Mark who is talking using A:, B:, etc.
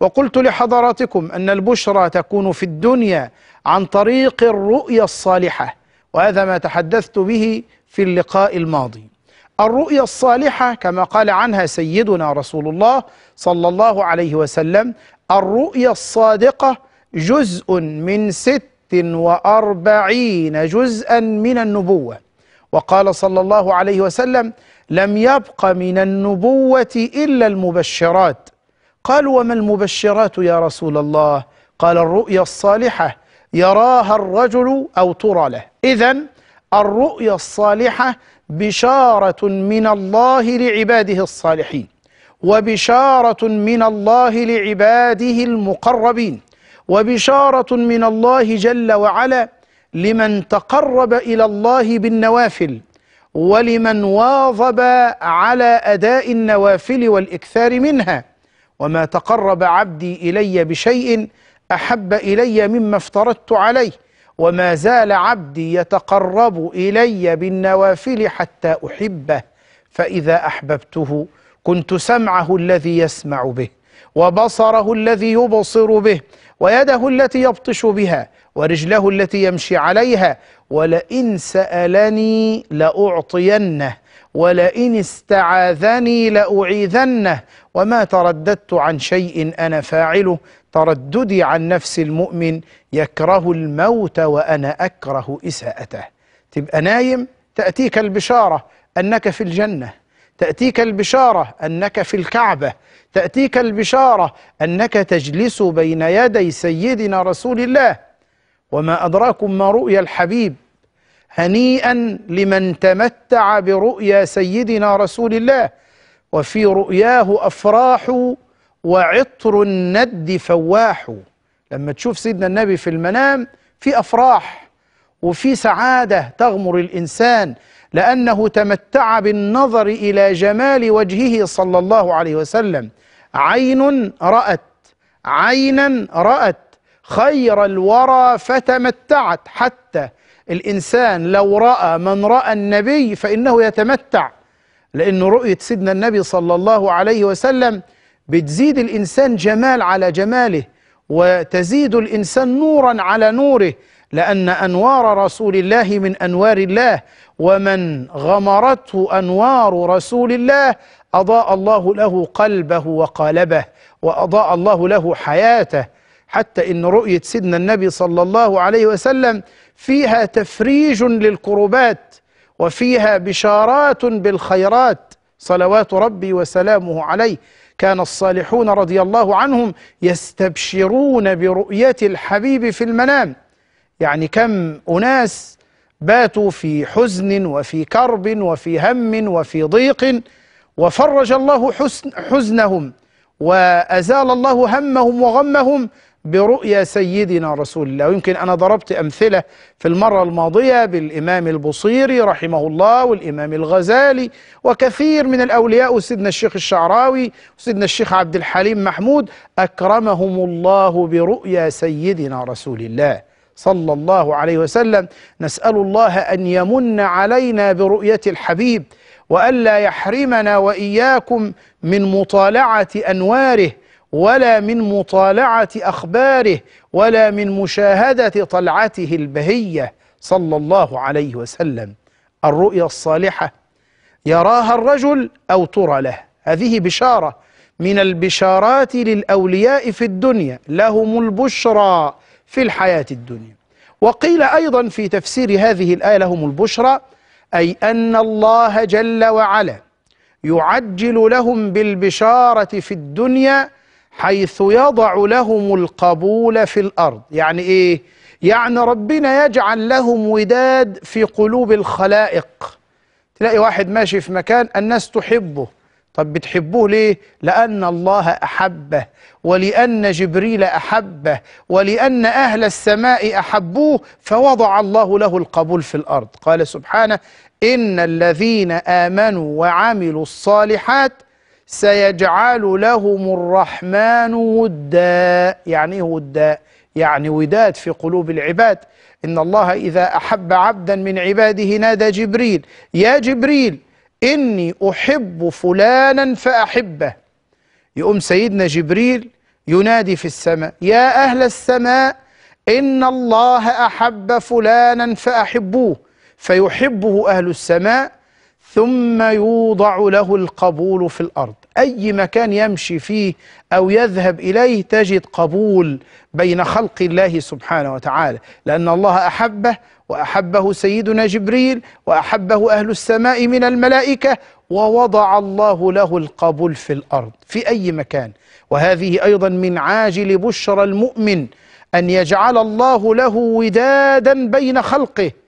A: وقلت لحضراتكم أن البشرى تكون في الدنيا عن طريق الرؤيا الصالحة وهذا ما تحدثت به في اللقاء الماضي الرؤيا الصالحة كما قال عنها سيدنا رسول الله صلى الله عليه وسلم الرؤيا الصادقة جزء من ست وأربعين جزءا من النبوة وقال صلى الله عليه وسلم لم يبق من النبوة إلا المبشرات قالوا وما المبشرات يا رسول الله قال الرؤيا الصالحة يراها الرجل أو ترى له إذا الرؤيا الصالحة بشارة من الله لعباده الصالحين وبشارة من الله لعباده المقربين وبشارة من الله جل وعلا لمن تقرب إلى الله بالنوافل ولمن واظب على أداء النوافل والإكثار منها وما تقرب عبدي إلي بشيء أحب إلي مما افترضت عليه وما زال عبدي يتقرب إلي بالنوافل حتى أحبه فإذا أحببته كنت سمعه الذي يسمع به وبصره الذي يبصر به ويده التي يبطش بها ورجله التي يمشي عليها ولئن سألني لأعطينه ولئن استعاذني لأعيذنه وما ترددت عن شيء أنا فاعله ترددي عن نفس المؤمن يكره الموت وأنا أكره إساءته تبقى نايم تأتيك البشارة أنك في الجنة تأتيك البشارة أنك في الكعبة تأتيك البشارة أنك تجلس بين يدي سيدنا رسول الله وما أدراكم ما رؤيا الحبيب هنيئا لمن تمتع برؤيا سيدنا رسول الله وفي رؤياه أفراح وعطر الند فواح لما تشوف سيدنا النبي في المنام في أفراح وفي سعادة تغمر الإنسان لأنه تمتع بالنظر إلى جمال وجهه صلى الله عليه وسلم عين رأت عينا رأت خير الورى فتمتعت حتى الإنسان لو رأى من رأى النبي فإنه يتمتع لأن رؤية سيدنا النبي صلى الله عليه وسلم بتزيد الإنسان جمال على جماله وتزيد الإنسان نورا على نوره لأن أنوار رسول الله من أنوار الله ومن غمرته أنوار رسول الله أضاء الله له قلبه وقالبه وأضاء الله له حياته حتى إن رؤية سيدنا النبي صلى الله عليه وسلم فيها تفريج للكربات وفيها بشارات بالخيرات صلوات ربي وسلامه عليه كان الصالحون رضي الله عنهم يستبشرون برؤية الحبيب في المنام يعني كم أناس باتوا في حزن وفي كرب وفي هم وفي ضيق وفرج الله حزن حزنهم وأزال الله همهم وغمهم برؤيا سيدنا رسول الله ويمكن أنا ضربت أمثلة في المرة الماضية بالإمام البصيري رحمه الله والإمام الغزالي وكثير من الأولياء وسيدنا الشيخ الشعراوي وسيدنا الشيخ عبد الحليم محمود أكرمهم الله برؤيا سيدنا رسول الله صلى الله عليه وسلم نسأل الله أن يمن علينا برؤية الحبيب وألا يحرمنا وإياكم من مطالعة أنواره ولا من مطالعة أخباره ولا من مشاهدة طلعته البهية صلى الله عليه وسلم الرؤيا الصالحة يراها الرجل أو ترى له هذه بشارة من البشارات للأولياء في الدنيا لهم البشرى في الحياة الدنيا وقيل أيضا في تفسير هذه الآية لهم البشرى أي أن الله جل وعلا يعجل لهم بالبشارة في الدنيا حيث يضع لهم القبول في الأرض يعني إيه؟ يعني ربنا يجعل لهم وداد في قلوب الخلائق تلاقي واحد ماشي في مكان الناس تحبه طب بتحبوه ليه؟ لأن الله أحبه ولأن جبريل أحبه ولأن أهل السماء أحبوه فوضع الله له القبول في الأرض قال سبحانه إن الذين آمنوا وعملوا الصالحات سيجعل لهم الرحمن ودا يعني ايه ودا يعني وداد في قلوب العباد إن الله إذا أحب عبدا من عباده نادى جبريل يا جبريل إني أحب فلانا فأحبه يقوم سيدنا جبريل ينادي في السماء يا أهل السماء إن الله أحب فلانا فأحبوه فيحبه أهل السماء ثم يوضع له القبول في الأرض أي مكان يمشي فيه أو يذهب إليه تجد قبول بين خلق الله سبحانه وتعالى لأن الله أحبه وأحبه سيدنا جبريل وأحبه أهل السماء من الملائكة ووضع الله له القبول في الأرض في أي مكان وهذه أيضا من عاجل بشرى المؤمن أن يجعل الله له ودادا بين خلقه